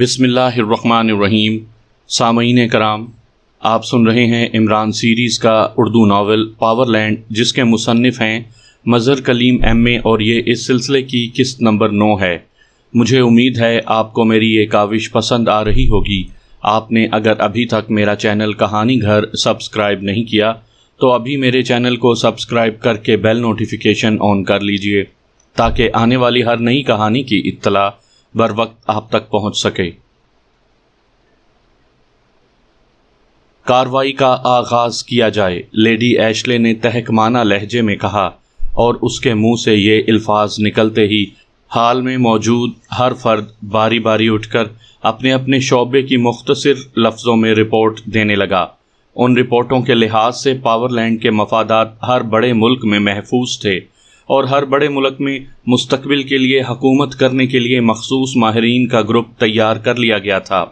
बिसमीम सामीन कराम आप सुन रहे हैं इमरान सीरीज़ का उर्दू नावल पावरलैंड जिसके मुसनफ़ हैं मज़र कलीम एम ए और ये इस सिलसिले की किस्त नंबर नौ है मुझे उम्मीद है आपको मेरी ये काविश पसंद आ रही होगी आपने अगर अभी तक मेरा चैनल कहानी घर सब्सक्राइब नहीं किया तो अभी मेरे चैनल को सब्सक्राइब करके बेल नोटिफिकेशन ऑन कर लीजिए ताकि आने वाली हर नई कहानी की इतला बर वक्त आप तक पहुंच सके कार्रवाई का आगाज किया जाए लेडी एशले ने तहकमाना लहजे में कहा और उसके मुंह से ये अल्फाज निकलते ही हाल में मौजूद हर फर्द बारी बारी उठकर अपने अपने शोबे की मुख्तर लफ्ज़ों में रिपोर्ट देने लगा उन रिपोर्टों के लिहाज से पावरलैंड के मफादात हर बड़े मुल्क में महफूज थे और हर बड़े मुल्क में मुस्तबिल के लिए हकूमत करने के लिए मखसूस माहरीन का ग्रुप तैयार कर लिया गया था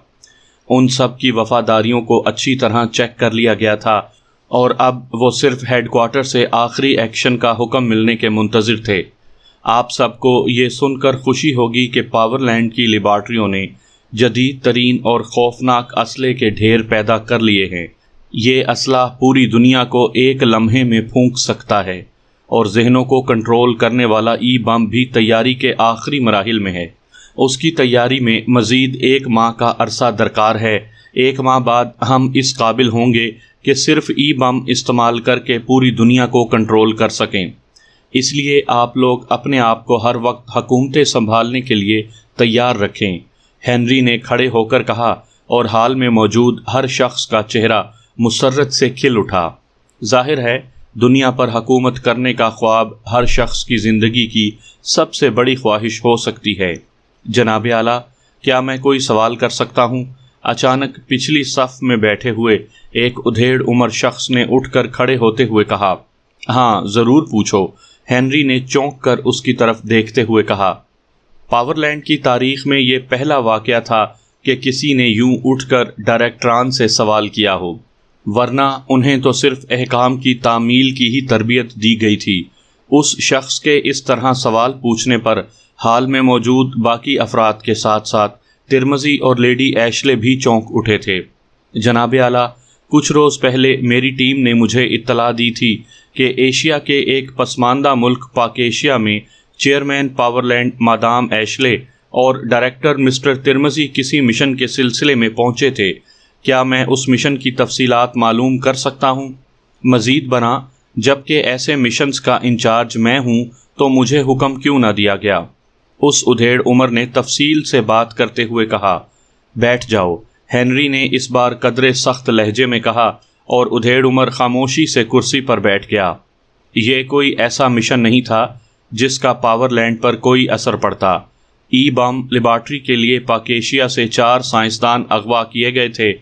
उन सब की वफादारियों को अच्छी तरह चेक कर लिया गया था और अब वो सिर्फ हेडकोार्टर से आखिरी एक्शन का हुक्म मिलने के मुंतज़र थे आप सबको ये सुनकर खुशी होगी कि पावरलैंड की लेबार्ट्रियों ने जदीद तरीन और खौफनाक असले के ढेर पैदा कर लिए हैं ये असला पूरी दुनिया को एक लम्हे में फूंक सकता है और जहनों को कंट्रोल करने वाला ई बम भी तैयारी के आखिरी मराहल में है उसकी तैयारी में मज़ीद एक माह का अरसा दरकार है एक माह बाद हम इस काबिल होंगे कि सिर्फ ई बम इस्तेमाल करके पूरी दुनिया को कंट्रोल कर सकें इसलिए आप लोग अपने आप को हर वक्त हकूमतें संभालने के लिए तैयार रखें हेनरी ने खड़े होकर कहा और हाल में मौजूद हर शख्स का चेहरा मुसरत से खिल उठा जाहिर है दुनिया पर हकूमत करने का ख्वाब हर शख्स की ज़िंदगी की सबसे बड़ी ख्वाहिश हो सकती है जनाब आला क्या मैं कोई सवाल कर सकता हूँ अचानक पिछली सफ में बैठे हुए एक उधेड़ उम्र शख्स ने उठकर खड़े होते हुए कहा हाँ ज़रूर पूछो हेनरी ने चौंक कर उसकी तरफ देखते हुए कहा पावरलैंड की तारीख में यह पहला वाक़ था कि किसी ने यूं उठकर डायरेक्टरान से सवाल किया हो वरना उन्हें तो सिर्फ अहकाम की तामील की ही तरबियत दी गई थी उस शख्स के इस तरह सवाल पूछने पर हाल में मौजूद बाकी अफराद के साथ साथ तिरमजी और लेडी एशले भी चौंक उठे थे जनाब आला कुछ रोज़ पहले मेरी टीम ने मुझे इतला दी थी कि एशिया के एक पसमानदा मुल्क पाकेशिया में चेयरमैन पावरलैंड मादाम ऐशले और डायरेक्टर मिस्टर तिरमजी किसी मिशन के सिलसिले में पहुंचे थे क्या मैं उस मिशन की तफसीलात मालूम कर सकता हूँ मज़ीद बना जबकि ऐसे मिशंस का इंचार्ज मैं हूँ तो मुझे हुक्म क्यों ना दिया गया उस उधेड़ उमर ने तफसील से बात करते हुए कहा बैठ जाओ हैंनरी ने इस बार कदरे सख्त लहजे में कहा और उधेड़ उमर खामोशी से कुर्सी पर बैठ गया ये कोई ऐसा मिशन नहीं था जिसका पावरलैंड पर कोई असर पड़ता ई बम लेबार्ट्री के लिए पाकेशिया से चार साइंसदान अगवा किए गए थे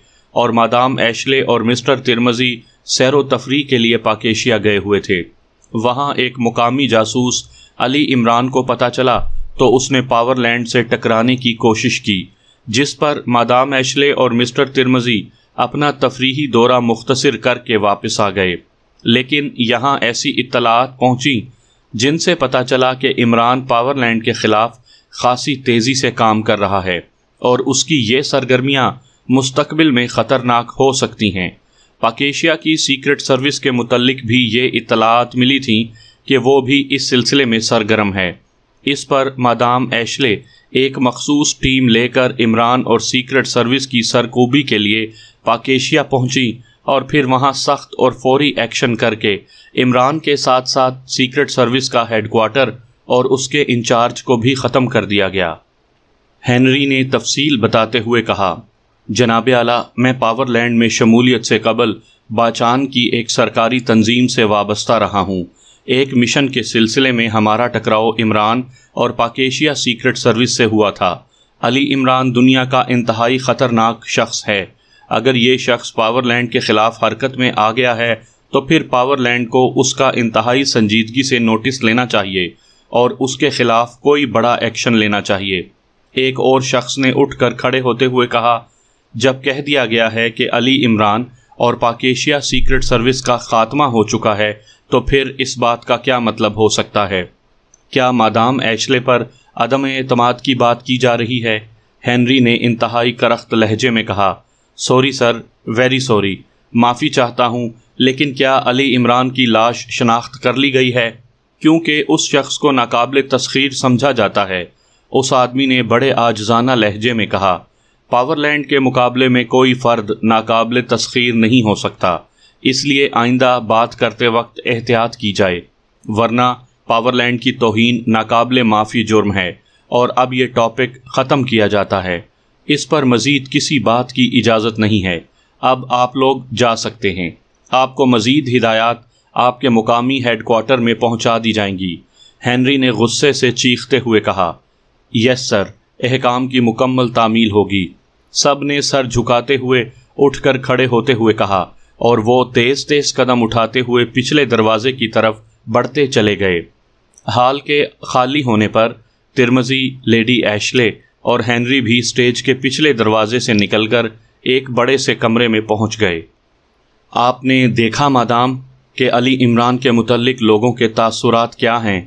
और मादाम एशले और मिस्टर तिरमजी सैर तफरी के लिए पाकेशिया गए हुए थे वहाँ एक मुकामी जासूस अली इमरान को पता चला तो उसने पावरलैंड से टकराने की कोशिश की जिस पर मादाम एशले और मिस्टर तिरमजी अपना तफरीही दौरा मुख्तसर करके वापस आ गए लेकिन यहाँ ऐसी इतलात पहुंची जिनसे पता चला कि इमरान पावरलैंड के ख़िलाफ़ खासी तेज़ी से काम कर रहा है और उसकी ये सरगर्मियाँ मुस्तकबिल में ख़तरनाक हो सकती हैं पाकेशिया की सीक्रेट सर्विस के मुतलक भी ये इतलात मिली थी कि वो भी इस सिलसिले में सरगर्म है इस पर मादाम एशले एक मखसूस टीम लेकर इमरान और सीक्रेट सर्विस की सरकोबी के लिए पाकेशिया पहुंची और फिर वहां सख्त और फौरी एक्शन करके इमरान के साथ साथ सीक्रेट सर्विस का हेडकोार्टर और उसके इंचार्ज को भी ख़त्म कर दिया गया हैनरी ने तफसील बताते हुए कहा जनाब आला मैं पावरलैंड में शमूलियत से कबल बाचान की एक सरकारी तंजीम से वाबस्ता रहा हूँ एक मिशन के सिलसिले में हमारा टकराव इमरान और पाकेशिया सीक्रेट सर्विस से हुआ था अली इमरान दुनिया का इंतहाई ख़तरनाक शख्स है अगर ये शख्स पावरलैंड के ख़िलाफ़ हरकत में आ गया है तो फिर पावरलैंड को उसका इंतहाई संजीदगी से नोटिस लेना चाहिए और उसके ख़िलाफ़ कोई बड़ा एक्शन लेना चाहिए एक और शख्स ने उठकर खड़े होते हुए कहा जब कह दिया गया है कि अली इमरान और पाकेशिया सीक्रेट सर्विस का खात्मा हो चुका है तो फिर इस बात का क्या मतलब हो सकता है क्या मादाम ऐशले पर अदम अतमाद की बात की जा रही है हैंनरी ने इंतहाई करख्त लहजे में कहा सॉरी सर वेरी सॉरी माफ़ी चाहता हूँ लेकिन क्या अली इमरान की लाश शनाख्त कर ली गई है क्योंकि उस शख्स को नाकबले तस्खीर समझा जाता है उस आदमी ने बड़े आजजाना लहजे में कहा पावरलैंड के मुकाबले में कोई फ़र्द नाकबिल तस्खीर नहीं हो सकता इसलिए आइंदा बात करते वक्त एहतियात की जाए वरना पावरलैंड की तोहन नाकबिल माफ़ी जुर्म है और अब यह टॉपिक ख़त्म किया जाता है इस पर मज़ीद किसी बात की इजाज़त नहीं है अब आप लोग जा सकते हैं आपको मज़ीद हिदायत आपके मुकामी हेड क्वार्टर में पहुँचा दी जाएंगी हैंनरी ने गुस्से से चीखते हुए कहा यस सर अहकाम की मुकम्मल तामील होगी सब ने सर झुकाते हुए उठकर खड़े होते हुए कहा और वो तेज तेज कदम उठाते हुए पिछले दरवाजे की तरफ बढ़ते चले गए हाल के खाली होने पर तिरमजी लेडी एशले और हेनरी भी स्टेज के पिछले दरवाजे से निकलकर एक बड़े से कमरे में पहुंच गए आपने देखा मादाम कि अली इमरान के मुतलक लोगों के तासुरात क्या हैं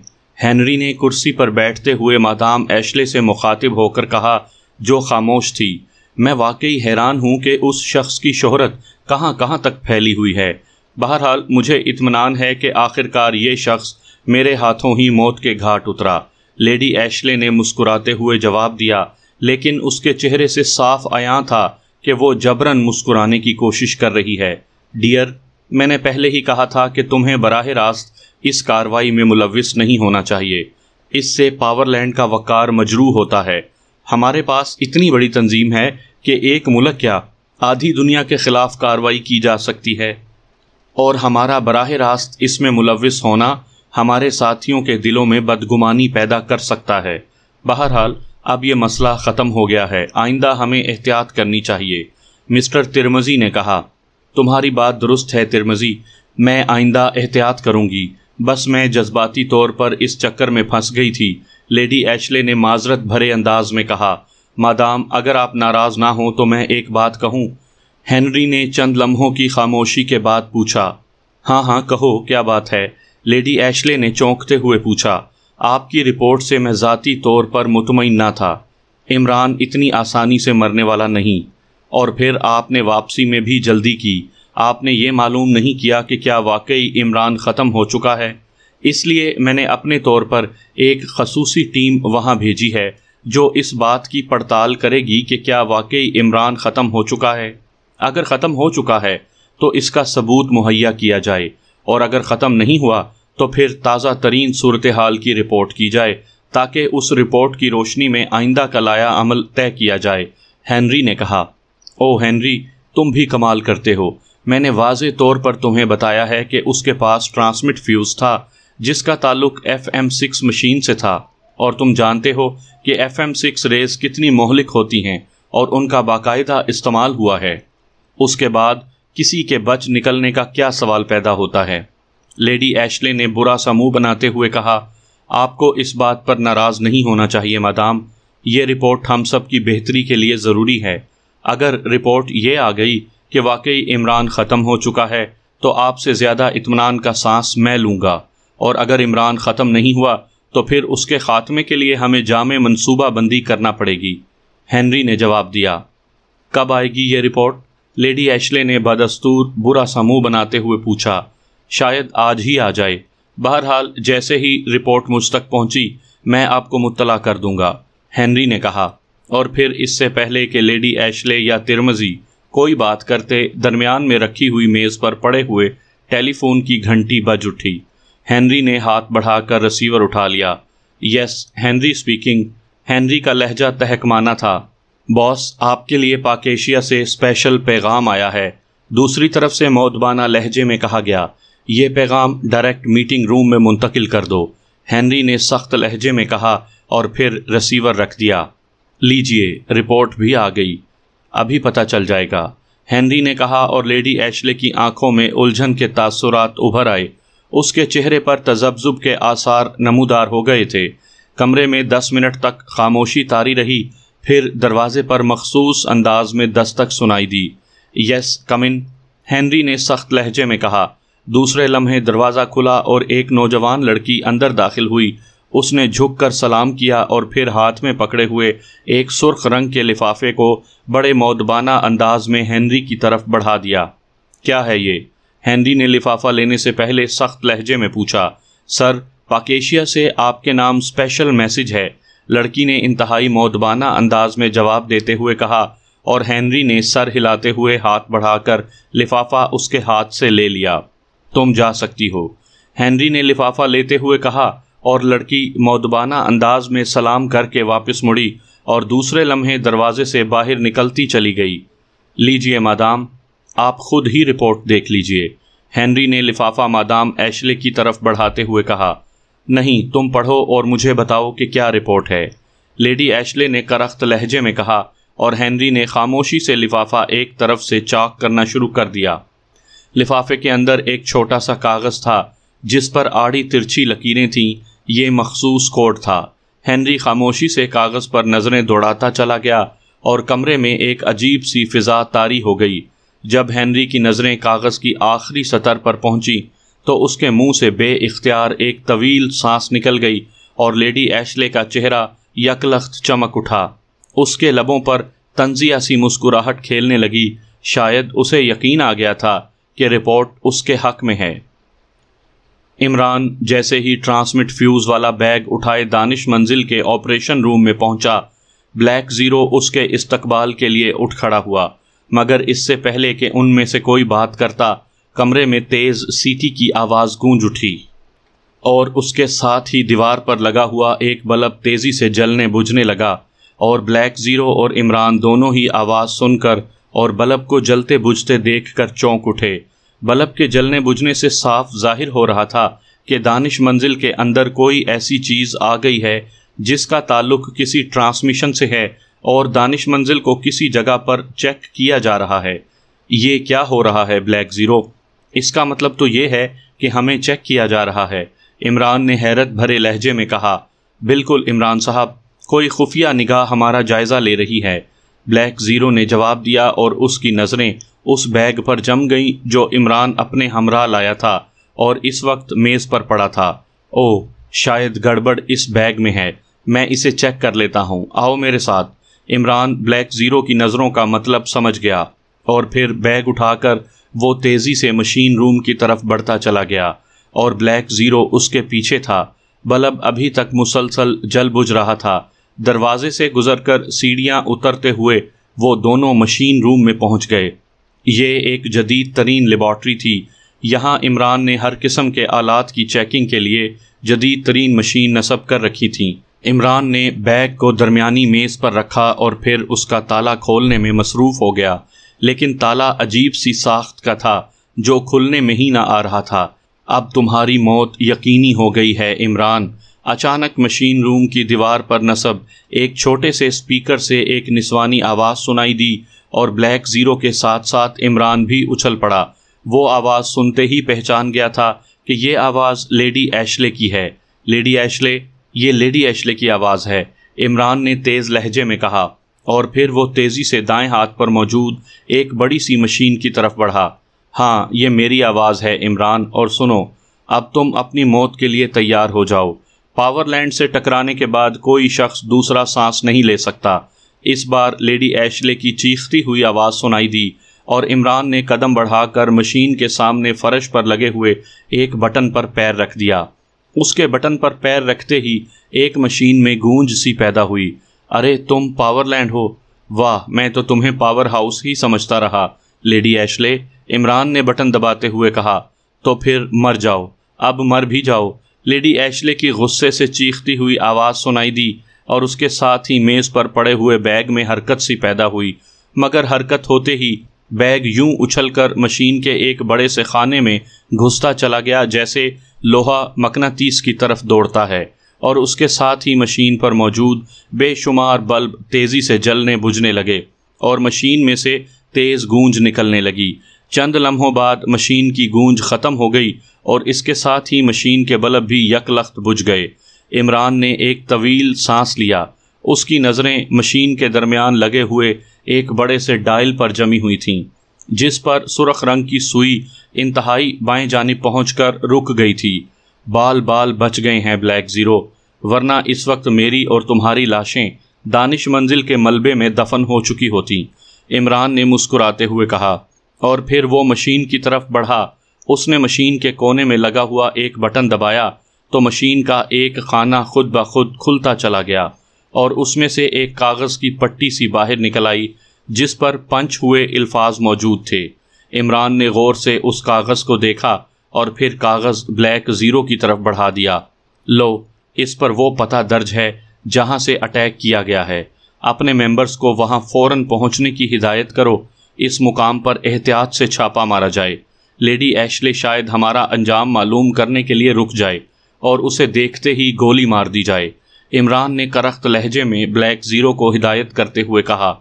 हेनरी ने कुर्सी पर बैठते हुए मादाम एशले से मुखातिब होकर कहा जो खामोश थी मैं वाकई हैरान हूँ कि उस शख्स की शोहरत कहाँ कहाँ तक फैली हुई है बहरहाल मुझे इतमान है कि आखिरकार ये शख्स मेरे हाथों ही मौत के घाट उतरा लेडी एशले ने मुस्कुराते हुए जवाब दिया लेकिन उसके चेहरे से साफ आया था कि वो जबरन मुस्कुराने की कोशिश कर रही है डियर मैंने पहले ही कहा था कि तुम्हें बराह रास्त इस कार्रवाई में मुलविस नहीं होना चाहिए इससे पावरलैंड का वक़ार मजरू होता है हमारे पास इतनी बड़ी तंजीम है कि एक मुल्क क्या आधी दुनिया के खिलाफ कार्रवाई की जा सकती है और हमारा बराह रास्त इसमें मुलविस होना हमारे साथियों के दिलों में बदगुमानी पैदा कर सकता है बहरहाल अब यह मसला ख़त्म हो गया है आइंदा हमें एहतियात करनी चाहिए मिस्टर तिरमजी ने कहा तुम्हारी बात दुरुस्त है तिरमजी मैं आइंदा एहतियात करूंगी बस मैं जज्बाती तौर पर इस चक्कर में फंस गई थी लेडी एशले ने माजरत भरे अंदाज में कहा मादाम अगर आप नाराज़ ना हों तो मैं एक बात कहूँ हेनरी ने चंद लम्हों की खामोशी के बाद पूछा हाँ हाँ कहो क्या बात है लेडी एशले ने चौंकते हुए पूछा आपकी रिपोर्ट से मैं ज़ाती तौर पर मुतमिन ना था इमरान इतनी आसानी से मरने वाला नहीं और फिर आपने वापसी में भी जल्दी की आपने ये मालूम नहीं किया कि क्या वाकई इमरान ख़त्म हो चुका है इसलिए मैंने अपने तौर पर एक खसूसी टीम वहाँ भेजी है जो इस बात की पड़ताल करेगी कि क्या वाकई इमरान ख़त्म हो चुका है अगर ख़त्म हो चुका है तो इसका सबूत मुहैया किया जाए और अगर ख़त्म नहीं हुआ तो फिर ताज़ा तरीन सूरत हाल की रिपोर्ट की जाए ताकि उस रिपोर्ट की रोशनी में आइंदा का लाया अमल तय किया जाए हैंनरी ने कहा ओ हैनरी तुम भी कमाल करते हो मैंने वाज तौर पर तुम्हें बताया है कि उसके पास ट्रांसमिट फ्यूज़ था जिसका ताल्लुक एफ एम सिक्स मशीन से था और तुम जानते हो कि एफ एम सिक्स रेस कितनी मोहलिक होती हैं और उनका बाकायदा इस्तेमाल हुआ है उसके बाद किसी के बच निकलने का क्या सवाल पैदा होता है लेडी एशले ने बुरा सा मुंह बनाते हुए कहा आपको इस बात पर नाराज़ नहीं होना चाहिए मादाम ये रिपोर्ट हम सब की बेहतरी के लिए ज़रूरी है अगर रिपोर्ट ये आ गई कि वाकई इमरान ख़त्म हो चुका है तो आपसे ज़्यादा इतमान का सांस मैं लूँगा और अगर इमरान ख़त्म नहीं हुआ तो फिर उसके ख़ात्मे के लिए हमें जाम मनसूबा बंदी करना पड़ेगी हैंनरी ने जवाब दिया कब आएगी ये रिपोर्ट लेडी एशले ने बदस्तूर बुरा सा मुंह बनाते हुए पूछा शायद आज ही आ जाए बहरहाल जैसे ही रिपोर्ट मुझ तक पहुंची मैं आपको मुतला कर दूंगा हैंनरी ने कहा और फिर इससे पहले कि लेडी एशले या तिरमजी कोई बात करते दरमियान में रखी हुई मेज़ पर पड़े हुए टेलीफोन की घंटी बज उठी हैनरी ने हाथ बढ़ाकर रिसीवर उठा लिया यस हैंनरी स्पीकिंग हैनरी का लहजा तहकमाना था बॉस आपके लिए पाकेशिया से स्पेशल पैगाम आया है दूसरी तरफ से मौदबाना लहजे में कहा गया ये पैगाम डायरेक्ट मीटिंग रूम में मुंतकिल कर दो हैंनरी ने सख्त लहजे में कहा और फिर रिसीवर रख दिया लीजिए रिपोर्ट भी आ गई अभी पता चल जाएगा हैंनरी ने कहा और लेडी एशले की आंखों में उलझन के तासुरात उभर आए उसके चेहरे पर तजब्जुब के आसार नमूदार हो गए थे कमरे में दस मिनट तक खामोशी तारी रही फिर दरवाजे पर मखसूस अंदाज में दस्तक सुनाई दी यस कमिन हैंनरी ने सख्त लहजे में कहा दूसरे लम्हे दरवाज़ा खुला और एक नौजवान लड़की अंदर दाखिल हुई उसने झुककर सलाम किया और फिर हाथ में पकड़े हुए एक सुर्ख रंग के लिफाफे को बड़े मौदबाना अंदाज में हैंनरी की तरफ बढ़ा दिया क्या है ये हैंनरी ने लिफाफा लेने से पहले सख्त लहजे में पूछा सर पाकेशिया से आपके नाम स्पेशल मैसेज है लड़की ने इंतहाई मौदबाना अंदाज में जवाब देते हुए कहा और हैंनरी ने सर हिलाते हुए हाथ बढ़ाकर लिफाफा उसके हाथ से ले लिया तुम जा सकती हो हैंनरी ने लिफाफा लेते हुए कहा और लड़की मौदबाना अंदाज में सलाम करके वापस मुड़ी और दूसरे लम्हे दरवाजे से बाहर निकलती चली गई लीजिए मादाम आप खुद ही रिपोर्ट देख लीजिए हेनरी ने लिफाफा मादाम एशले की तरफ बढ़ाते हुए कहा नहीं तुम पढ़ो और मुझे बताओ कि क्या रिपोर्ट है लेडी एशले ने करख्त लहजे में कहा और हेनरी ने खामोशी से लिफाफा एक तरफ से चाक करना शुरू कर दिया लिफाफे के अंदर एक छोटा सा कागज़ था जिस पर आड़ी तिरछी लकीरें थीं ये मखसूस कोड था हेनरी खामोशी से कागज़ पर नज़रें दौड़ाता चला गया और कमरे में एक अजीब सी फिजा तारी हो गई जब हैंनरी की नज़रें कागज़ की आखिरी सतर पर पहुंची तो उसके मुंह से बे इख्तियार एक तवील सांस निकल गई और लेडी एशले का चेहरा यकलख्त चमक उठा उसके लबों पर तंजिया सी मुस्कुराहट खेलने लगी शायद उसे यकीन आ गया था कि रिपोर्ट उसके हक में है इमरान जैसे ही ट्रांसमिट फ्यूज़ वाला बैग उठाए दानिश मंजिल के ऑपरेशन रूम में पहुंचा ब्लैक ज़ीरो उसके इस्तकबाल के लिए उठ खड़ा हुआ मगर इससे पहले कि उनमें से कोई बात करता कमरे में तेज सीटी की आवाज़ गूंज उठी और उसके साथ ही दीवार पर लगा हुआ एक बल्ब तेज़ी से जलने बुझने लगा और ब्लैक ज़ीरो और इमरान दोनों ही आवाज़ सुनकर और बल्ब को जलते बुझते देख कर चौंक उठे बल्ब के जलने बुझने से साफ जाहिर हो रहा था कि दानिश मंजिल के अंदर कोई ऐसी चीज़ आ गई है जिसका ताल्लुक किसी ट्रांसमिशन से है और दानिश मंजिल को किसी जगह पर चेक किया जा रहा है ये क्या हो रहा है ब्लैक ज़ीरो इसका मतलब तो ये है कि हमें चेक किया जा रहा है इमरान ने हैरत भरे लहजे में कहा बिल्कुल इमरान साहब कोई खुफिया निगाह हमारा जायज़ा ले रही है ब्लैक ज़ीरो ने जवाब दिया और उसकी नज़रें उस बैग पर जम गईं जो इमरान अपने हमरा लाया था और इस वक्त मेज़ पर पड़ा था ओह शायद गड़बड़ इस बैग में है मैं इसे चेक कर लेता हूँ आओ मेरे साथ इमरान ब्लैक ज़ीरो की नज़रों का मतलब समझ गया और फिर बैग उठाकर वो तेज़ी से मशीन रूम की तरफ बढ़ता चला गया और ब्लैक ज़ीरो उसके पीछे था बलब अभी तक मुसलसल जल बुझ रहा था दरवाजे से गुजरकर सीढ़ियाँ उतरते हुए वो दोनों मशीन रूम में पहुँच गए ये एक जदीद तरीन लेबॉर्ट्री थी यहाँ इमरान ने हर किस्म के आलात की चेकिंग के लिए जदीद तरीन मशीन नस्ब कर रखी थीं इमरान ने बैग को दरमियानी मेज़ पर रखा और फिर उसका ताला खोलने में मसरूफ़ हो गया लेकिन ताला अजीब सी साख्त का था जो खुलने में ही ना आ रहा था अब तुम्हारी मौत यकीनी हो गई है इमरान अचानक मशीन रूम की दीवार पर नसब एक छोटे से स्पीकर से एक निस्वानी आवाज़ सुनाई दी और ब्लैक ज़ीरो के साथ साथ इमरान भी उछल पड़ा वो आवाज़ सुनते ही पहचान गया था कि ये आवाज़ लेडी एशले की है लेडी एशले ये लेडी एशले की आवाज़ है इमरान ने तेज़ लहजे में कहा और फिर वो तेज़ी से दाएं हाथ पर मौजूद एक बड़ी सी मशीन की तरफ बढ़ा हाँ ये मेरी आवाज़ है इमरान और सुनो अब तुम अपनी मौत के लिए तैयार हो जाओ पावरलैंड से टकराने के बाद कोई शख्स दूसरा सांस नहीं ले सकता इस बार लेडी एशले की चीखती हुई आवाज़ सुनाई दी और इमरान ने कदम बढ़ाकर मशीन के सामने फर्श पर लगे हुए एक बटन पर पैर रख दिया उसके बटन पर पैर रखते ही एक मशीन में गूंज सी पैदा हुई अरे तुम पावरलैंड हो वाह मैं तो तुम्हें पावर हाउस ही समझता रहा लेडी एशले इमरान ने बटन दबाते हुए कहा तो फिर मर जाओ अब मर भी जाओ लेडी एशले की गुस्से से चीखती हुई आवाज़ सुनाई दी और उसके साथ ही मेज़ पर पड़े हुए बैग में हरकत सी पैदा हुई मगर हरकत होते ही बैग यूं उछलकर मशीन के एक बड़े से खाने में घुसता चला गया जैसे लोहा मकनातीस की तरफ दौड़ता है और उसके साथ ही मशीन पर मौजूद बेशुमार बल्ब तेज़ी से जलने बुझने लगे और मशीन में से तेज़ गूंज निकलने लगी चंद लम्हों बाद मशीन की गूंज ख़त्म हो गई और इसके साथ ही मशीन के बल्ब भी यकलख्त बुझ गए इमरान ने एक तवील सांस लिया उसकी नज़रें मशीन के दरमियान लगे हुए एक बड़े से डायल पर जमी हुई थीं जिस पर सुरख रंग की सुई इंतहाई बाएं जानब पहुँच रुक गई थी बाल बाल बच गए हैं ब्लैक ज़ीरो वरना इस वक्त मेरी और तुम्हारी लाशें दानिश मंजिल के मलबे में दफन हो चुकी होती इमरान ने मुस्कुराते हुए कहा और फिर वो मशीन की तरफ बढ़ा उसने मशीन के कोने में लगा हुआ एक बटन दबाया तो मशीन का एक खाना खुद ब खुद खुलता चला गया और उसमें से एक कागज़ की पट्टी सी बाहर निकल आई जिस पर पंच हुए अल्फाज मौजूद थे इमरान ने गौर से उस कागज़ को देखा और फिर कागज़ ब्लैक ज़ीरो की तरफ बढ़ा दिया लो इस पर वो पता दर्ज है जहां से अटैक किया गया है अपने मेंबर्स को वहां फौरन पहुंचने की हिदायत करो इस मुकाम पर एहतियात से छापा मारा जाए लेडी एशले शायद हमारा अंजाम मालूम करने के लिए रुक जाए और उसे देखते ही गोली मार दी जाए इमरान ने करख्त लहजे में ब्लैक ज़ीरो को हिदायत करते हुए कहा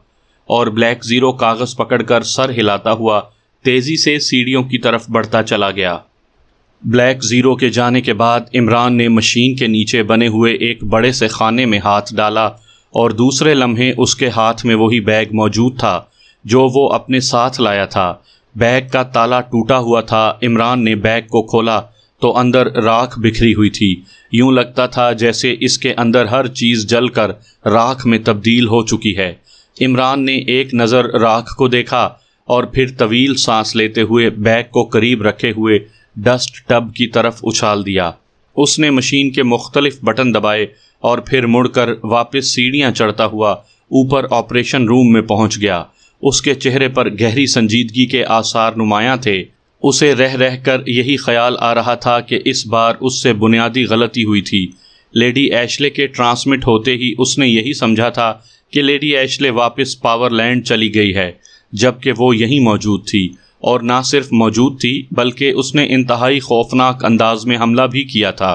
और ब्लैक ज़ीरो कागज़ पकड़कर सर हिलाता हुआ तेजी से सीढ़ियों की तरफ बढ़ता चला गया ब्लैक ज़ीरो के जाने के बाद इमरान ने मशीन के नीचे बने हुए एक बड़े से खाने में हाथ डाला और दूसरे लम्हे उसके हाथ में वही बैग मौजूद था जो वो अपने साथ लाया था बैग का ताला टूटा हुआ था इमरान ने बैग को खोला तो अंदर राख बिखरी हुई थी यूं लगता था जैसे इसके अंदर हर चीज़ जलकर राख में तब्दील हो चुकी है इमरान ने एक नज़र राख को देखा और फिर तवील सांस लेते हुए बैग को करीब रखे हुए डस्ट टब की तरफ उछाल दिया उसने मशीन के मुख्तलिफ बटन दबाए और फिर मुड़कर वापस सीढ़ियाँ चढ़ता हुआ ऊपर ऑपरेशन रूम में पहुंच गया उसके चेहरे पर गहरी संजीदगी के आसार नुमायाँ थे उसे रह रह कर यही ख्याल आ रहा था कि इस बार उससे बुनियादी गलती हुई थी लेडी एशले के ट्रांसमिट होते ही उसने यही समझा था कि लेडी एशले वापस पावरलैंड चली गई है जबकि वो यहीं मौजूद थी और ना सिर्फ मौजूद थी बल्कि उसने इंतहाई खौफनाक अंदाज में हमला भी किया था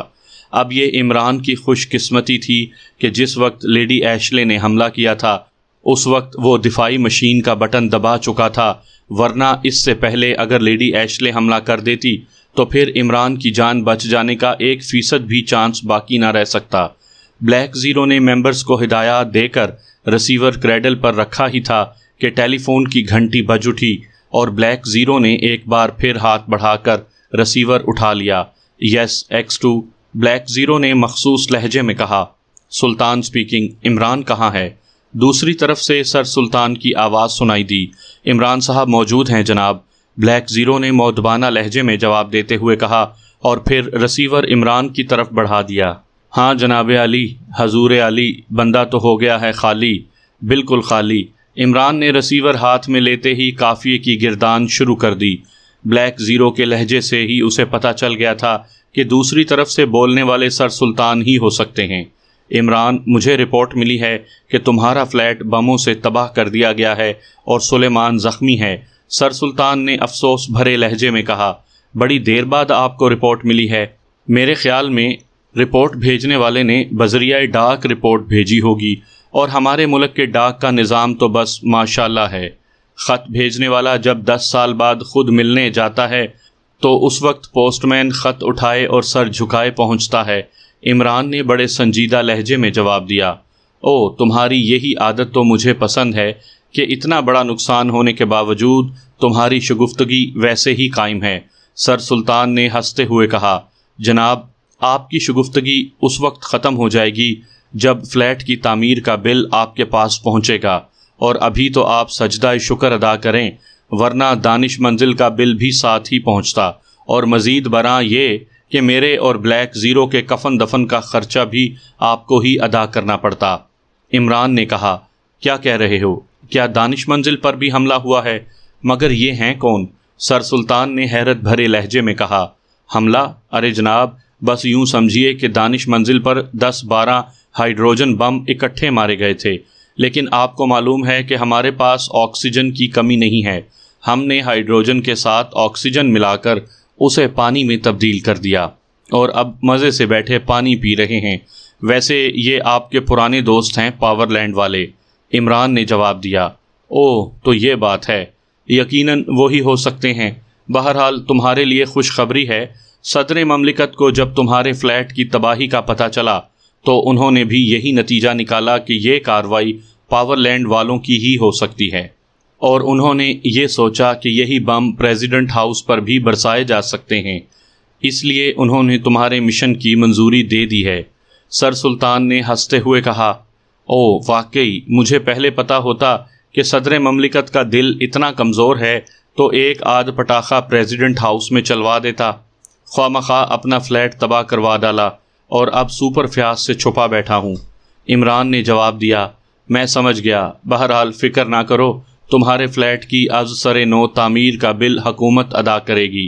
अब ये इमरान की खुशकस्मती थी कि जिस वक्त लेडी एशले ने हमला किया था उस वक्त वो दिफाई मशीन का बटन दबा चुका था वरना इससे पहले अगर लेडी एशले हमला कर देती तो फिर इमरान की जान बच जाने का एक फ़ीसद भी चांस बाकी ना रह सकता ब्लैक ज़ीरो ने मेंबर्स को हिदायत देकर रिसीवर क्रेडल पर रखा ही था कि टेलीफोन की घंटी बज उठी और ब्लैक ज़ीरो ने एक बार फिर हाथ बढ़ाकर रिसीवर उठा लिया yes x two black zero ने मखसूस लहजे में कहा सुल्तान स्पीकिंग इमरान कहाँ है दूसरी तरफ से सर सुल्तान की आवाज़ सुनाई दी इमरान साहब मौजूद हैं जनाब ब्लैक ज़ीरो ने मौदबाना लहजे में जवाब देते हुए कहा और फिर रिसीवर इमरान की तरफ बढ़ा दिया हाँ जनाब अली हजूर अली बंदा तो हो गया है खाली बिल्कुल खाली इमरान ने रिसीवर हाथ में लेते ही काफिए की गिरदान शुरू कर दी ब्लैक ज़ीरो के लहजे से ही उसे पता चल गया था कि दूसरी तरफ से बोलने वाले सर सुल्तान ही हो सकते हैं इमरान मुझे रिपोर्ट मिली है कि तुम्हारा फ्लैट बमों से तबाह कर दिया गया है और सुलेमान ज़ख्मी है सर सुल्तान ने अफसोस भरे लहजे में कहा बड़ी देर बाद आपको रिपोर्ट मिली है मेरे ख्याल में रिपोर्ट भेजने वाले ने बजरिया डाक रिपोर्ट भेजी होगी और हमारे मुल्क के डाक का निज़ाम तो बस माशाल्लाह है ख़त भेजने वाला जब दस साल बाद खुद मिलने जाता है तो उस वक्त पोस्टमैन ख़त उठाए और सर झुकाए पहुंचता है इमरान ने बड़े संजीदा लहजे में जवाब दिया ओ तुम्हारी यही आदत तो मुझे पसंद है कि इतना बड़ा नुकसान होने के बावजूद तुम्हारी शगुफ्तगी वैसे ही कायम है सर सुल्तान ने हंसते हुए कहा जनाब आपकी शगुफ्तगी उस वक्त ख़त्म हो जाएगी जब फ्लैट की तामीर का बिल आपके पास पहुंचेगा और अभी तो आप सजदा शुक्र अदा करें वरना दानिश मंजिल का बिल भी साथ ही पहुंचता और मज़ीद बरा ये कि मेरे और ब्लैक ज़ीरो के कफन दफन का ख़र्चा भी आपको ही अदा करना पड़ता इमरान ने कहा क्या कह रहे हो क्या दानिश मंजिल पर भी हमला हुआ है मगर ये हैं कौन सर सुल्तान ने हैरत भरे लहजे में कहा हमला अरे जनाब बस यूं समझिए कि दानिश मंजिल पर दस बारह हाइड्रोजन बम इकट्ठे मारे गए थे लेकिन आपको मालूम है कि हमारे पास ऑक्सीजन की कमी नहीं है हमने हाइड्रोजन के साथ ऑक्सीजन मिलाकर उसे पानी में तब्दील कर दिया और अब मज़े से बैठे पानी पी रहे हैं वैसे ये आपके पुराने दोस्त हैं पावरलैंड वाले इमरान ने जवाब दिया ओह तो ये बात है यकीनन वो ही हो सकते हैं बहरहाल तुम्हारे लिए खुशखबरी है सदर ममलिकत को जब तुम्हारे फ्लैट की तबाही का पता चला तो उन्होंने भी यही नतीजा निकाला कि ये कार्रवाई पावरलैंड वालों की ही हो सकती है और उन्होंने ये सोचा कि यही बम प्रेसिडेंट हाउस पर भी बरसाए जा सकते हैं इसलिए उन्होंने तुम्हारे मिशन की मंजूरी दे दी है सर सुल्तान ने हंसते हुए कहा ओ वाकई मुझे पहले पता होता कि सदर ममलिकत का दिल इतना कमज़ोर है तो एक आध पटाखा प्रेसिडेंट हाउस में चलवा देता खामखा अपना फ्लैट तबाह करवा डाला और अब सुपर फ्यास से छुपा बैठा हूँ इमरान ने जवाब दिया मैं समझ गया बहरहाल फ़िक्र ना करो तुम्हारे फ्लैट की अज सर नो तामीर का बिल हकूमत अदा करेगी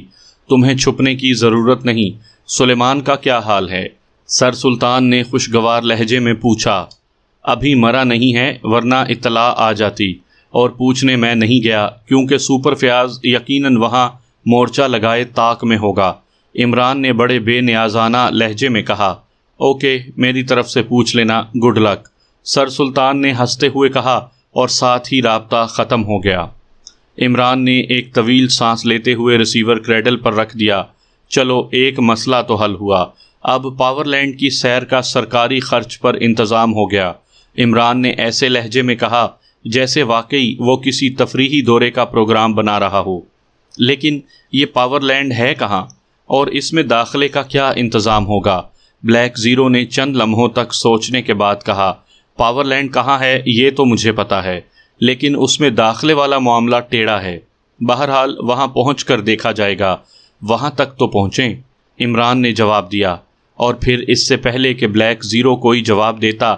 तुम्हें छुपने की ज़रूरत नहीं सुलेमान का क्या हाल है सर सुल्तान ने खुशगवार लहजे में पूछा अभी मरा नहीं है वरना इतला आ जाती और पूछने मैं नहीं गया क्योंकि सुपर फयाज यकीनन वहाँ मोर्चा लगाए ताक में होगा इमरान ने बड़े बेनियाजाना लहजे में कहा ओके मेरी तरफ से पूछ लेना गुड लक सर सुल्तान ने हंसते हुए कहा और साथ ही रबता ख़त्म हो गया इमरान ने एक तवील सांस लेते हुए रिसीवर क्रेडल पर रख दिया चलो एक मसला तो हल हुआ अब पावरलैंड की सैर का सरकारी खर्च पर इंतज़ाम हो गया इमरान ने ऐसे लहजे में कहा जैसे वाकई वो किसी तफरीही दौरे का प्रोग्राम बना रहा हो लेकिन ये पावरलैंड है कहाँ और इसमें दाखिले का क्या इंतज़ाम होगा ब्लैक ज़ीरो ने चंद लम्हों तक सोचने के बाद कहा पावरलैंड कहाँ है ये तो मुझे पता है लेकिन उसमें दाखिले वाला मामला टेढ़ा है बहरहाल वहाँ पहुँच कर देखा जाएगा वहाँ तक तो पहुँचें इमरान ने जवाब दिया और फिर इससे पहले कि ब्लैक ज़ीरो कोई जवाब देता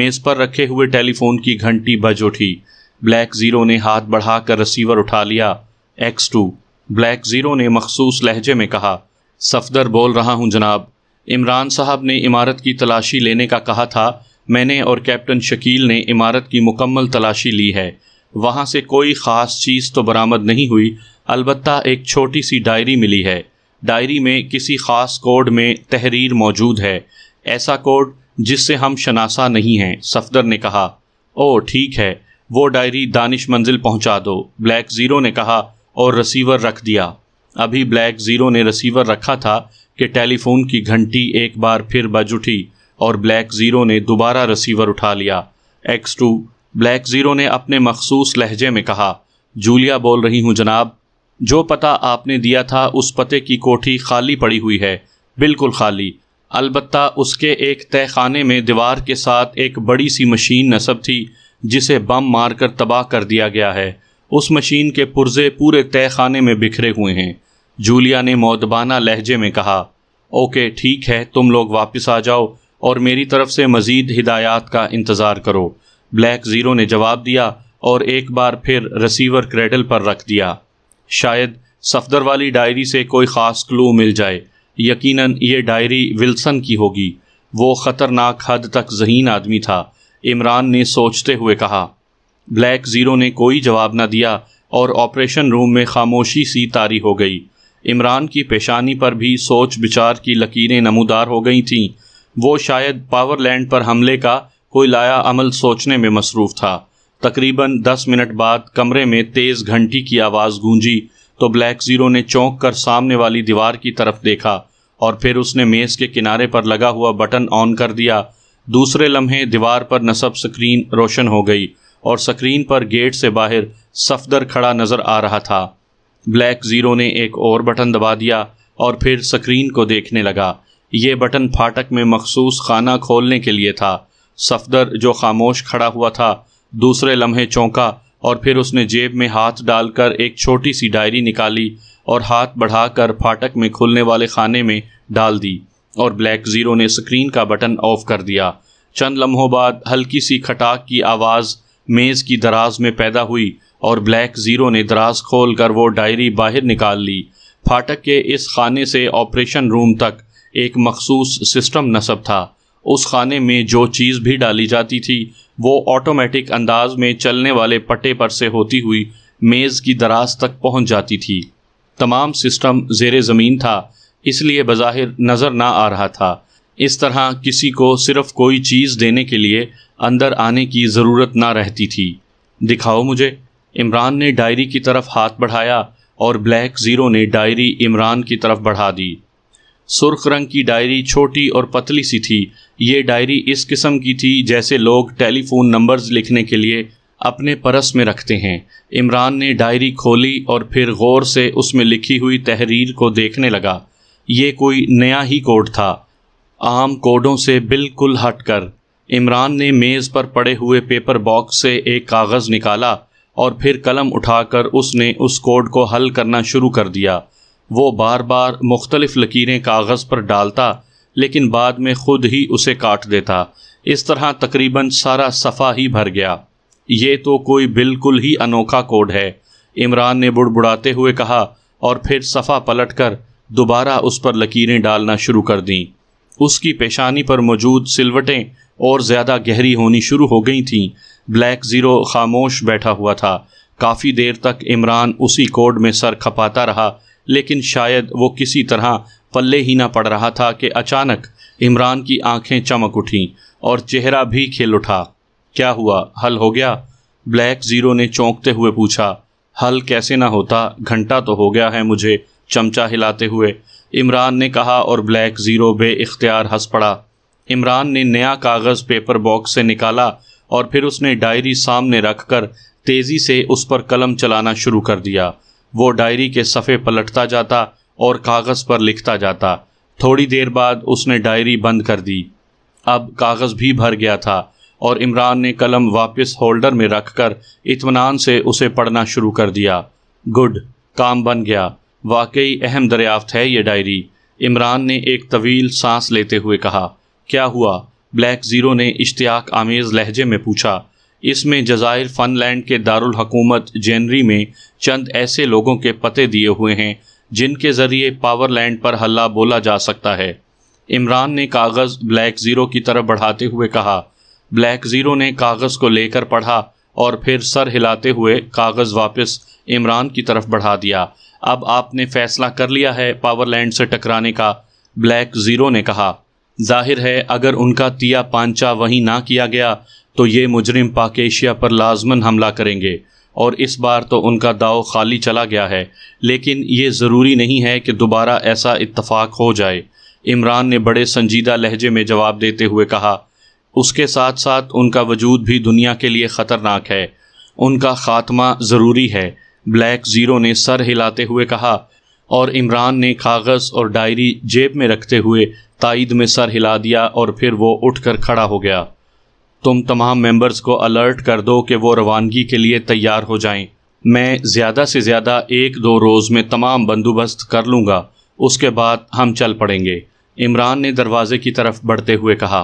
मेज़ पर रखे हुए टेलीफोन की घंटी बज उठी ब्लैक ज़ीरो ने हाथ बढ़ाकर रिसीवर उठा लिया एक्स टू ब्लैक ज़ीरो ने मखसूस लहजे में कहा सफदर बोल रहा हूं जनाब इमरान साहब ने इमारत की तलाशी लेने का कहा था मैंने और कैप्टन शकील ने इमारत की मुकम्मल तलाशी ली है वहाँ से कोई ख़ास चीज़ तो बरामद नहीं हुई अलबत् एक छोटी सी डायरी मिली है डायरी में किसी ख़ास कोड में तहरीर मौजूद है ऐसा कोड जिससे हम शनासा नहीं हैं सफदर ने कहा ओ ठीक है वो डायरी दानिश मंजिल पहुंचा दो ब्लैक ज़ीरो ने कहा और रिसीवर रख दिया अभी ब्लैक ज़ीरो ने रिसीवर रखा था कि टेलीफोन की घंटी एक बार फिर बज उठी और ब्लैक ज़ीरो ने दोबारा रिसीवर उठा लिया एक्स टू ब्लैक ज़ीरो ने अपने मखसूस लहजे में कहा जूलिया बोल रही हूँ जनाब जो पता आपने दिया था उस पते की कोठी खाली पड़ी हुई है बिल्कुल खाली अलबत् उसके एक तय खाने में दीवार के साथ एक बड़ी सी मशीन नसब थी जिसे बम मारकर तबाह कर दिया गया है उस मशीन के पुर्जे पूरे तय खाने में बिखरे हुए हैं जूलिया ने मौदबाना लहजे में कहा ओके ठीक है तुम लोग वापस आ जाओ और मेरी तरफ से मज़ीद हिदायत का इंतज़ार करो ब्लैक ज़ीरो ने जवाब दिया और एक बार फिर रिसीवर क्रेडल पर रख दिया शायद सफदर वाली डायरी से कोई ख़ास क्लू मिल जाए यकीनन ये डायरी विल्सन की होगी वो ख़तरनाक हद तक जहीन आदमी था इमरान ने सोचते हुए कहा ब्लैक ज़ीरो ने कोई जवाब ना दिया और ऑपरेशन रूम में खामोशी सी तारी हो गई इमरान की पेशानी पर भी सोच विचार की लकीरें नमूदार हो गई थीं वो शायद पावरलैंड पर हमले का कोई लाया अमल सोचने में मसरूफ़ था तकरीबन दस मिनट बाद कमरे में तेज़ घंटी की आवाज़ गूंजी तो ब्लैक ज़ीरो ने चौंक कर सामने वाली दीवार की तरफ देखा और फिर उसने मेज़ के किनारे पर लगा हुआ बटन ऑन कर दिया दूसरे लम्हे दीवार पर नसब स्क्रीन रोशन हो गई और स्क्रीन पर गेट से बाहर सफदर खड़ा नज़र आ रहा था ब्लैक ज़ीरो ने एक और बटन दबा दिया और फिर स्क्रीन को देखने लगा ये बटन फाटक में मखसूस खाना खोलने के लिए था सफदर जो खामोश खड़ा हुआ था दूसरे लम्हे चौंका और फिर उसने जेब में हाथ डालकर एक छोटी सी डायरी निकाली और हाथ बढ़ाकर फाटक में खुलने वाले खाने में डाल दी और ब्लैक ज़ीरो ने स्क्रीन का बटन ऑफ कर दिया चंद लम्हों बाद हल्की सी खटाक की आवाज़ मेज़ की दराज में पैदा हुई और ब्लैक ज़ीरो ने दराज खोल कर वो डायरी बाहर निकाल ली फाटक के इस खाने से ऑपरेशन रूम तक एक मखसूस सिस्टम नसब था उस खाने में जो चीज़ भी डाली जाती थी वो ऑटोमेटिक अंदाज में चलने वाले पट्टे पर से होती हुई मेज़ की दराज तक पहुंच जाती थी तमाम सिस्टम जेर ज़मीन था इसलिए बज़ाहिर नज़र ना आ रहा था इस तरह किसी को सिर्फ कोई चीज़ देने के लिए अंदर आने की ज़रूरत ना रहती थी दिखाओ मुझे इमरान ने डायरी की तरफ हाथ बढ़ाया और ब्लैक ज़ीरो ने डायरी इमरान की तरफ बढ़ा दी सुर्ख रंग की डायरी छोटी और पतली सी थी ये डायरी इस किस्म की थी जैसे लोग टेलीफोन नंबर्स लिखने के लिए अपने परस में रखते हैं इमरान ने डायरी खोली और फिर गौर से उसमें लिखी हुई तहरीर को देखने लगा ये कोई नया ही कोड था आम कोडों से बिल्कुल हटकर इमरान ने मेज़ पर पड़े हुए पेपर बॉक्स से एक कागज़ निकाला और फिर कलम उठाकर उसने उस कोड को हल करना शुरू कर दिया वो बार बार मुख्तलिफ लकीरें कागज़ पर डालता लेकिन बाद में खुद ही उसे काट देता इस तरह तकरीबन सारा सफ़ा ही भर गया ये तो कोई बिल्कुल ही अनोखा कोड है इमरान ने बुड़बुड़ाते हुए कहा और फिर सफ़ा पलट कर दोबारा उस पर लकीरें डालना शुरू कर दीं उसकी पेशानी पर मौजूद सिलवटें और ज़्यादा गहरी होनी शुरू हो गई थीं ब्लैक ज़ीरो खामोश बैठा हुआ था काफ़ी देर तक इमरान उसी कोड में सर खपाता रहा लेकिन शायद वो किसी तरह पल्ले ही ना पड़ रहा था कि अचानक इमरान की आंखें चमक उठीं और चेहरा भी खिल उठा क्या हुआ हल हो गया ब्लैक ज़ीरो ने चौंकते हुए पूछा हल कैसे ना होता घंटा तो हो गया है मुझे चमचा हिलाते हुए इमरान ने कहा और ब्लैक ज़ीरो बे हंस पड़ा इमरान ने नया कागज़ पेपर बॉक्स से निकाला और फिर उसने डायरी सामने रखकर तेज़ी से उस पर कलम चलाना शुरू कर दिया वो डायरी के सफ़े पलटता जाता और कागज़ पर लिखता जाता थोड़ी देर बाद उसने डायरी बंद कर दी अब कागज़ भी भर गया था और इमरान ने कलम वापस होल्डर में रखकर इतमान से उसे पढ़ना शुरू कर दिया गुड काम बन गया वाकई अहम दरियाफ्त है ये डायरी इमरान ने एक तवील सांस लेते हुए कहा क्या हुआ ब्लैक ज़ीरो ने इश्तियाक आमेज़ लहजे में पूछा इसमें जजायर फनलैंड के दारुल हकूमत जेनरी में चंद ऐसे लोगों के पते दिए हुए हैं जिनके ज़रिए पावरलैंड पर हल्ला बोला जा सकता है इमरान ने कागज़ ब्लैक ज़ीरो की तरफ बढ़ाते हुए कहा ब्लैक ज़ीरो ने कागज़ को लेकर पढ़ा और फिर सर हिलाते हुए कागज़ वापस इमरान की तरफ बढ़ा दिया अब आपने फैसला कर लिया है पावरलैंड से टकराने का ब्लैक ज़ीरो ने कहा जाहिर है अगर उनका तिया पांचा वहीं ना किया गया तो ये मुजरिम पाकेशिया पर लाजमन हमला करेंगे और इस बार तो उनका दाव खाली चला गया है लेकिन ये ज़रूरी नहीं है कि दोबारा ऐसा इत्तफाक हो जाए इमरान ने बड़े संजीदा लहजे में जवाब देते हुए कहा उसके साथ साथ उनका वजूद भी दुनिया के लिए ख़तरनाक है उनका खात्मा ज़रूरी है ब्लैक ज़ीरो ने सर हिलाते हुए कहा और इमरान ने कागज़ और डायरी जेब में रखते हुए ताइद में सर हिला दिया और फिर वो उठकर खड़ा हो गया तुम तमाम मेंबर्स को अलर्ट कर दो कि वो रवानगी के लिए तैयार हो जाएं। मैं ज़्यादा से ज़्यादा एक दो रोज़ में तमाम बंदोबस्त कर लूँगा उसके बाद हम चल पड़ेंगे इमरान ने दरवाज़े की तरफ बढ़ते हुए कहा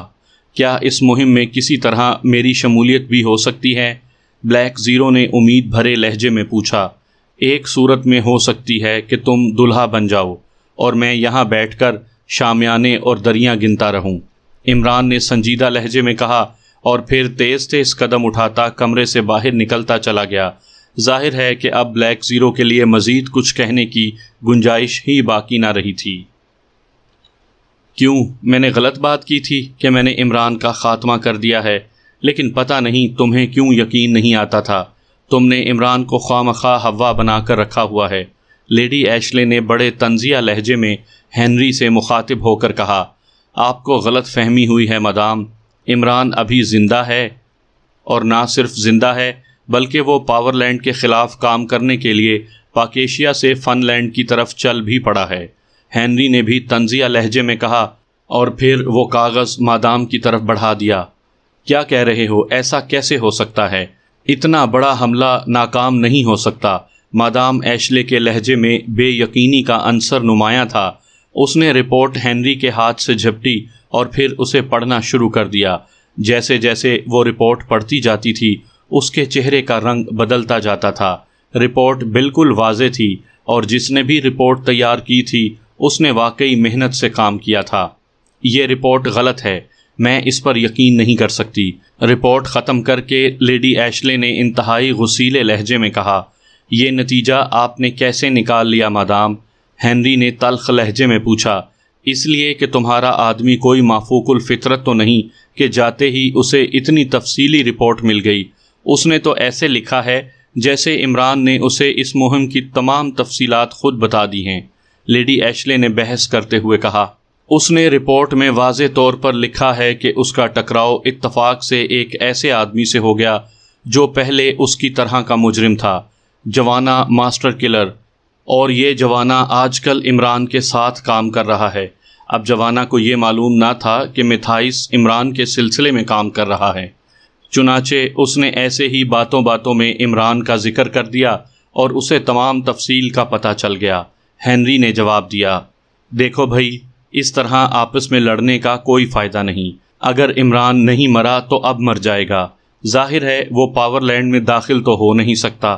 क्या इस मुहिम में किसी तरह मेरी शमूलियत भी हो सकती है ब्लैक ज़ीरो ने उम्मीद भरे लहजे में पूछा एक सूरत में हो सकती है कि तुम दुल्हा बन जाओ और मैं यहाँ बैठकर शामियाने और दरियां गिनता रहूं इमरान ने संजीदा लहजे में कहा और फिर तेज तेज कदम उठाता कमरे से बाहर निकलता चला गया जाहिर है कि अब ब्लैक ज़ीरो के लिए मज़ीद कुछ कहने की गुंजाइश ही बाकी ना रही थी क्यों मैंने गलत बात की थी कि मैंने इमरान का ख़ात्मा कर दिया है लेकिन पता नहीं तुम्हें क्यों यकीन नहीं आता था तुमने इमरान को खाम हवा बना कर रखा हुआ है लेडी एशले ने बड़े तंजिया लहजे में हेनरी से मुखातिब होकर कहा आपको गलत फहमी हुई है मदाम इमरान अभी ज़िंदा है और ना सिर्फ ज़िंदा है बल्कि वो पावरलैंड के ख़िलाफ़ काम करने के लिए पाकेशिया से फ़नलैंड की तरफ चल भी पड़ा है हेनरी ने भी तंजिया लहजे में कहा और फिर वो कागज़ मादाम की तरफ बढ़ा दिया क्या कह रहे हो ऐसा कैसे हो सकता है इतना बड़ा हमला नाकाम नहीं हो सकता मादाम एशले के लहजे में बेयकीनी का अंसर नुमाया था उसने रिपोर्ट हेनरी के हाथ से झपटी और फिर उसे पढ़ना शुरू कर दिया जैसे जैसे वो रिपोर्ट पढ़ती जाती थी उसके चेहरे का रंग बदलता जाता था रिपोर्ट बिल्कुल वाजे थी और जिसने भी रिपोर्ट तैयार की थी उसने वाकई मेहनत से काम किया था ये रिपोर्ट गलत है मैं इस पर यकीन नहीं कर सकती रिपोर्ट ख़त्म करके लेडी एशले ने इंतहाई गुसीले लहजे में कहा ये नतीजा आपने कैसे निकाल लिया मादाम हैंनरी ने तलख लहजे में पूछा इसलिए कि तुम्हारा आदमी कोई माफूकुल फितरत तो नहीं कि जाते ही उसे इतनी तफसीली रिपोर्ट मिल गई उसने तो ऐसे लिखा है जैसे इमरान ने उसे इस मुहिम की तमाम तफसीलात खुद बता दी हैं लेडी एशले ने बहस करते हुए कहा उसने रिपोर्ट में वाज तौर पर लिखा है कि उसका टकराव इतफाक से एक ऐसे आदमी से हो गया जो पहले उसकी तरह का मुजरिम था जवाना मास्टर किलर और ये जवाना आजकल इमरान के साथ काम कर रहा है अब जवाना को ये मालूम ना था कि मिथाइस इमरान के सिलसिले में काम कर रहा है चुनाचे उसने ऐसे ही बातों बातों में इमरान का जिक्र कर दिया और उसे तमाम तफसील का पता चल गया हैंनरी ने जवाब दिया देखो भाई इस तरह आपस में लड़ने का कोई फ़ायदा नहीं अगर इमरान नहीं मरा तो अब मर जाएगा जाहिर है वो पावरलैंड में दाखिल तो हो नहीं सकता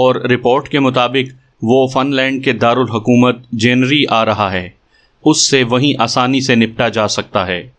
और रिपोर्ट के मुताबिक वो फनलैंड के दारुल हकूमत जेनरी आ रहा है उससे वहीं आसानी से निपटा जा सकता है